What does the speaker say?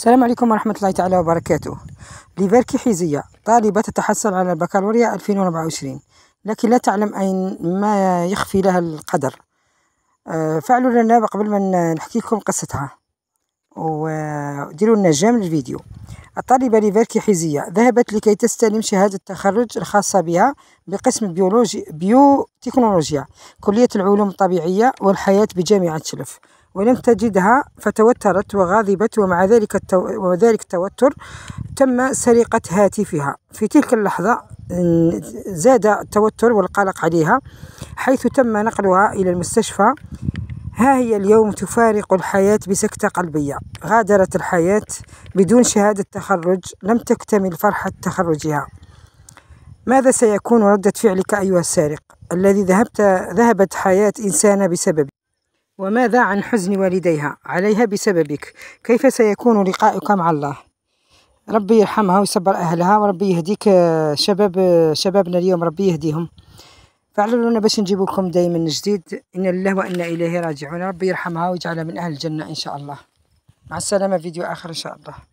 السلام عليكم ورحمة الله تعالى وبركاته ليفيركي حيزية طالبة تتحصل على البكالوريا 2024 لكن لا تعلم أين ما يخفي لها القدر آه، فعلوا لنا قبل ما نحكي لكم قصتها وديروا لنا جام الفيديو الطالبة ليفيركي حيزية ذهبت لكي تستلم شهادة التخرج الخاصة بها بقسم بيولوجي بيوتكنولوجيا كلية العلوم الطبيعية والحياة بجامعة شلف ولم تجدها فتوترت وغاضبت ومع ذلك التو... وذلك التوتر تم سرقة هاتفها في تلك اللحظة زاد التوتر والقلق عليها حيث تم نقلها إلى المستشفى ها هي اليوم تفارق الحياة بسكتة قلبية غادرت الحياة بدون شهادة تخرج لم تكتمل فرحة تخرجها ماذا سيكون ردة فعلك أيها السارق الذي ذهبت ذهبت حياة إنسانة بسببه وماذا عن حزن والديها عليها بسببك كيف سيكون لقائك مع الله ربي يرحمها ويصبر أهلها وربي يهديك آه، شباب آه، شبابنا اليوم ربي يهديهم فاعلنوا لنا باش نجيب لكم دائما جديد إن الله وإنا إليه راجعون ربي يرحمها ويجعلها من أهل الجنة إن شاء الله مع السلامة فيديو آخر إن شاء الله